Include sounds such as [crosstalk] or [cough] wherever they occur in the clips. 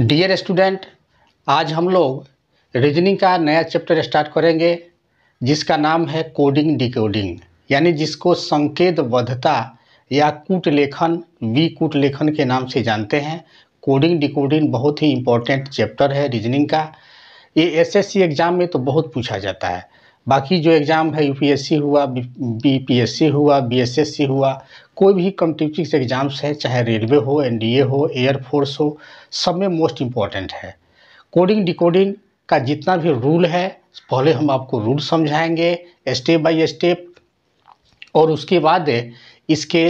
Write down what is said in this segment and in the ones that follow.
dear student आज हम लोग रीजनिंग का नया चैप्टर स्टार्ट करेंगे जिसका नाम है कोडिंग डिकोडिंग यानी जिसको संकेत बद्धता या कूट लेखन वी कूट लेखन के नाम से जानते हैं कोडिंग डिकोडिंग बहुत ही इम्पोर्टेंट चैप्टर है रीजनिंग का ये एसएससी एग्ज़ाम में तो बहुत पूछा जाता है बाकी जो एग्ज़ाम है यूपीएससी हुआ बीपीएससी हुआ बीएसएससी हुआ कोई भी कम्पिटिटिव एग्ज़ाम्स है चाहे रेलवे हो एनडीए हो एयरफोर्स हो सब में मोस्ट इम्पॉर्टेंट है कोडिंग डिकोडिंग का जितना भी रूल है पहले हम आपको रूल समझाएंगे स्टेप बाय स्टेप और उसके बाद इसके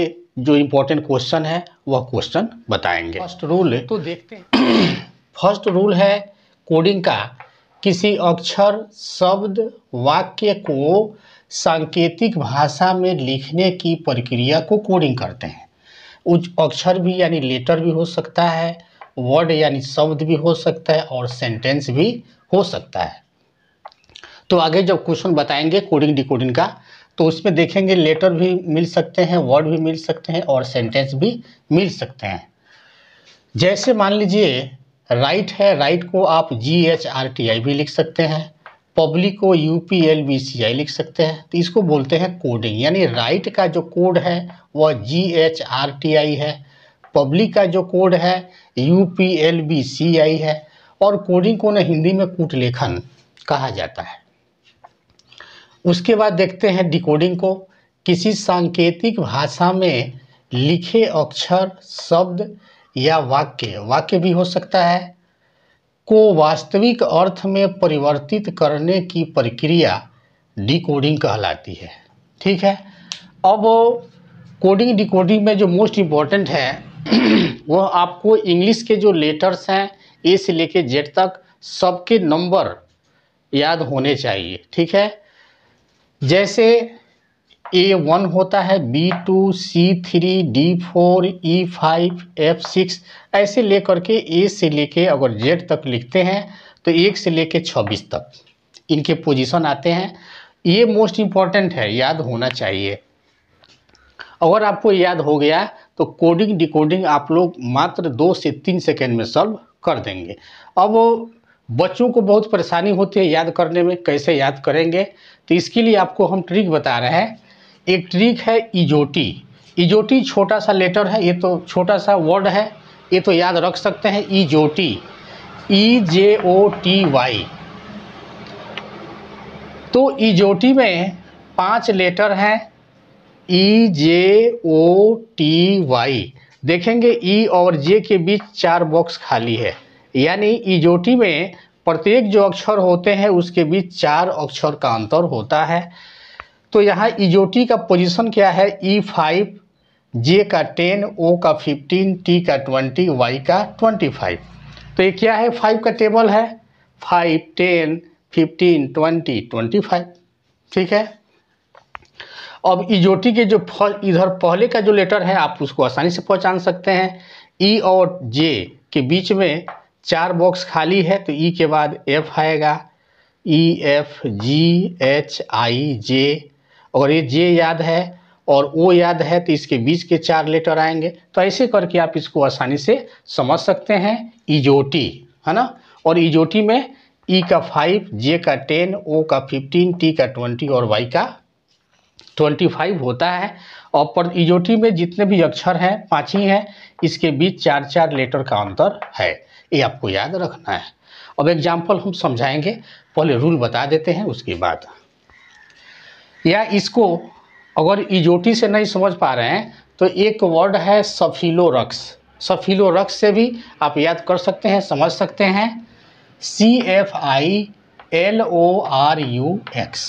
जो इम्पोर्टेंट क्वेश्चन है वह क्वेश्चन बताएंगे फर्स्ट रूल तो देखते हैं फर्स्ट [clears throat] रूल है कोडिंग का किसी अक्षर शब्द वाक्य को सांकेतिक भाषा में लिखने की प्रक्रिया को कोडिंग करते हैं उच्च अक्षर भी यानी लेटर भी हो सकता है वर्ड यानी शब्द भी हो सकता है और सेंटेंस भी हो सकता है तो आगे जब क्वेश्चन बताएंगे कोडिंग डिकोडिंग का तो उसमें देखेंगे लेटर भी मिल सकते हैं वर्ड भी मिल सकते हैं और सेंटेंस भी मिल सकते हैं जैसे मान लीजिए राइट है राइट को आप G H R T I भी लिख सकते हैं पब्लिक को U P L B C I लिख सकते हैं तो इसको बोलते हैं कोडिंग यानी राइट का जो कोड है वह G H R T I है पब्लिक का जो कोड है U P L B C I है और कोडिंग को ना हिंदी में कूटलेखन कहा जाता है उसके बाद देखते हैं डिकोडिंग को किसी सांकेतिक भाषा में लिखे अक्षर शब्द या वाक्य वाक्य भी हो सकता है को वास्तविक अर्थ में परिवर्तित करने की प्रक्रिया डिकोडिंग कहलाती है ठीक है अब कोडिंग डिकोडिंग में जो मोस्ट इम्पॉर्टेंट है [clears throat] वह आपको इंग्लिश के जो लेटर्स हैं ए से लेके जेड तक सबके नंबर याद होने चाहिए ठीक है जैसे ए वन होता है B two C three D four E five F six ऐसे लेकर के ए से लेके अगर जेड तक लिखते हैं तो एक से लेके छब्बीस तक इनके पोजीशन आते हैं ये मोस्ट इम्पॉर्टेंट है याद होना चाहिए अगर आपको याद हो गया तो कोडिंग डिकोडिंग आप लोग मात्र दो से तीन सेकेंड में सॉल्व कर देंगे अब बच्चों को बहुत परेशानी होती है याद करने में कैसे याद करेंगे तो इसके लिए आपको हम ट्रिक बता रहे हैं एक ट्रिक है इजोटी इजोटी छोटा सा लेटर है ये तो छोटा सा वर्ड है ये तो याद रख सकते हैं इजोटी ई जे ओ टी वाई तो इजोटी में पांच लेटर हैं ई जे ओ टी वाई देखेंगे ई e और जे के बीच चार बॉक्स खाली है यानी इजोटी में प्रत्येक जो अक्षर होते हैं उसके बीच चार अक्षर का अंतर होता है तो यहाँ इजोटी e का पोजीशन क्या है ई फाइव जे का टेन ओ का फिफ्टीन टी का ट्वेंटी वाई का ट्वेंटी फाइव तो ये क्या है फाइव का टेबल है five ten fifteen twenty twenty five ठीक है अब इजोटी e के जो फल इधर पहले का जो लेटर है आप उसको आसानी से पहचान सकते हैं ई e और जे के बीच में चार बॉक्स खाली है तो ई के बाद एफ आएगा E F G H I जे अगर ये जे याद है और वो याद है तो इसके बीच के चार लेटर आएंगे तो ऐसे करके आप इसको आसानी से समझ सकते हैं इजोटी e है ना और इजोटी e में ई e का फाइव जे का टेन ओ का फिफ्टीन टी का ट्वेंटी और वाई का ट्वेंटी फाइव होता है और पर इजोटी में जितने भी अक्षर हैं पाँच ही हैं इसके बीच चार चार लेटर का अंतर है ये आपको याद रखना है अब एग्जाम्पल हम समझाएंगे पहले रूल बता देते हैं उसके बाद या इसको अगर इजोटी से नहीं समझ पा रहे हैं तो एक वर्ड है सफीलो रक्स सफीलो रक्स से भी आप याद कर सकते हैं समझ सकते हैं C F I L O R U X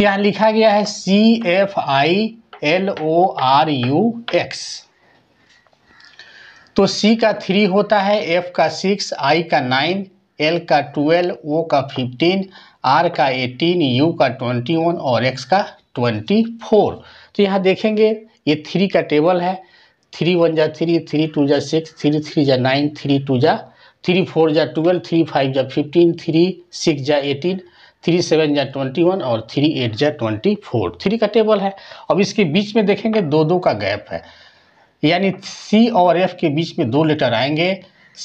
यहाँ लिखा गया है C F I L O R U X तो सी का थ्री होता है एफ का सिक्स आई का नाइन एल का ट्वेल्व ओ का फिफ्टीन आर का एटीन यू का ट्वेंटी वन और एक्स का ट्वेंटी फोर तो यहाँ देखेंगे ये थ्री का टेबल है थ्री वन जा थ्री थ्री टू जा सिक्स थ्री थ्री जा नाइन थ्री टू जा थ्री फोर जा ट्वेल्व थ्री फाइव जा फिफ्टीन थ्री सिक्स जा एटीन थ्री सेवन जा ट्वेंटी वन और थ्री एट जा ट्वेंटी फोर थ्री का टेबल है अब इसके बीच में देखेंगे दो दो का गैप है यानी सी और एफ के बीच में दो लेटर आएंगे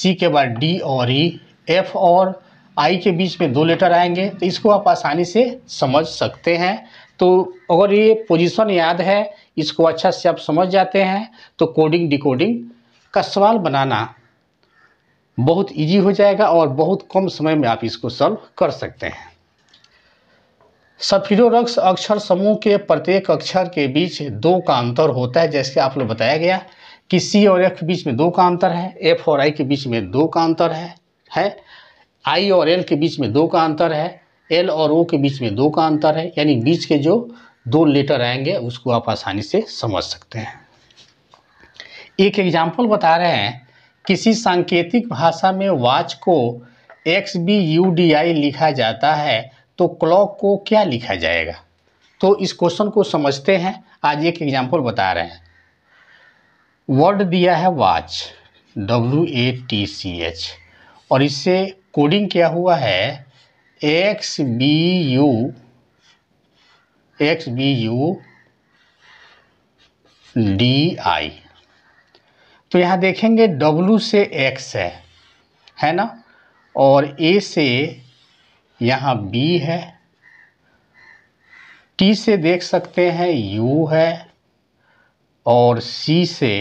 सी के बाद डी और ई e, एफ और आई के बीच में दो लेटर आएंगे तो इसको आप आसानी से समझ सकते हैं तो अगर ये पोजीशन याद है इसको अच्छा से आप समझ जाते हैं तो कोडिंग डिकोडिंग का सवाल बनाना बहुत इजी हो जाएगा और बहुत कम समय में आप इसको सॉल्व कर सकते हैं सफिरोरक्स अक्षर समूह के प्रत्येक अक्षर के बीच दो का अंतर होता है जैसे आप लोग बताया गया कि सी और एफ के बीच में दो का अंतर है एफ और आई के बीच में दो का अंतर है है आई और एल के बीच में दो का अंतर है एल और ओ के बीच में दो का अंतर है यानी बीच के जो दो लेटर आएंगे उसको आप आसानी से समझ सकते हैं एक एग्जाम्पल बता रहे हैं किसी सांकेतिक भाषा में वाच को X B U D I लिखा जाता है तो क्लॉक को क्या लिखा जाएगा तो इस क्वेश्चन को समझते हैं आज एक एग्जाम्पल बता रहे हैं वर्ड दिया है watch W A T C H और इससे कोडिंग क्या हुआ है X B U X B U D I तो यहाँ देखेंगे डब्लू से एक्स है है ना और ए से यहाँ बी है टी से देख सकते हैं यू है और सी से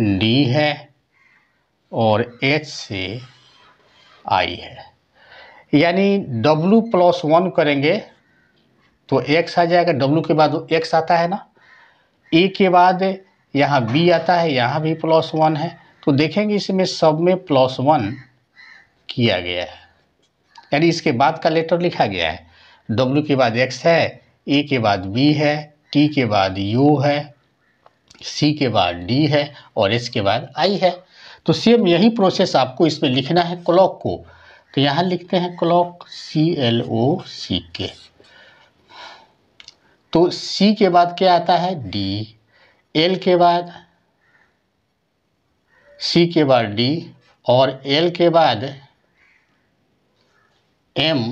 डी है और एच से आई है यानी डब्लू प्लस वन करेंगे तो एक्स आ जाएगा डब्लू के बाद एक्स आता है ना ए e के बाद यहाँ बी आता है यहाँ भी प्लस वन है तो देखेंगे इसमें सब में प्लस वन किया गया है यानी इसके बाद का लेटर लिखा गया है W के बाद एक्स है ए e के बाद बी है टी के बाद यू है सी के बाद डी है और H के बाद आई है तो सेम यही प्रोसेस आपको इसमें लिखना है क्लॉक को तो यहाँ लिखते हैं क्लॉक सी एल ओ सी के तो सी के बाद क्या आता है डी एल के बाद सी के बाद डी और एल के बाद एम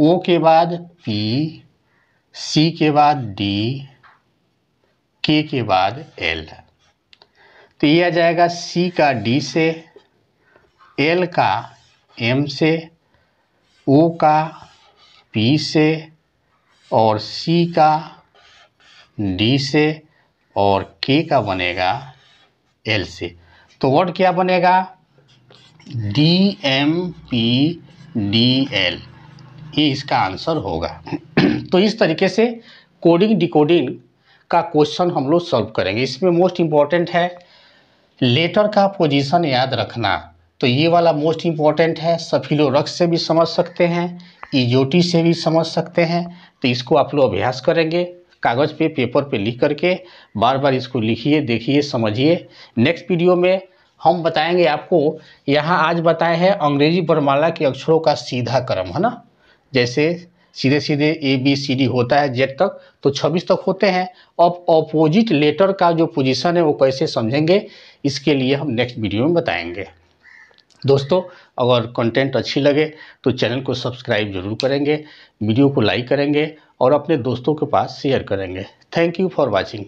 ओ के बाद पी सी के बाद डी के के बाद एल तो ये आ जाएगा सी का डी से एल का एम से ओ का पी से और सी का डी से और के का बनेगा एल से तो वर्ड क्या बनेगा D M P D L ये इसका आंसर होगा [clears throat] तो इस तरीके से कोडिंग डिकोडिंग का क्वेश्चन हम लोग सॉल्व करेंगे इसमें मोस्ट इम्पॉर्टेंट है लेटर का पोजीशन याद रखना तो ये वाला मोस्ट इम्पॉर्टेंट है रक्स से भी समझ सकते हैं इजोटी से भी समझ सकते हैं तो इसको आप लोग अभ्यास करेंगे कागज़ पे पेपर पे लिख करके बार बार इसको लिखिए देखिए समझिए नेक्स्ट वीडियो में हम बताएंगे आपको यहाँ आज बताए हैं अंग्रेजी बरमाला के अक्षरों का सीधा क्रम है ना जैसे सीधे सीधे ए बी सी डी होता है जेड तक तो 26 तक होते हैं अब ऑपोजिट लेटर का जो पोजीशन है वो कैसे समझेंगे इसके लिए हम नेक्स्ट वीडियो में बताएंगे दोस्तों अगर कंटेंट अच्छी लगे तो चैनल को सब्सक्राइब जरूर करेंगे वीडियो को लाइक करेंगे और अपने दोस्तों के पास शेयर करेंगे थैंक यू फॉर वॉचिंग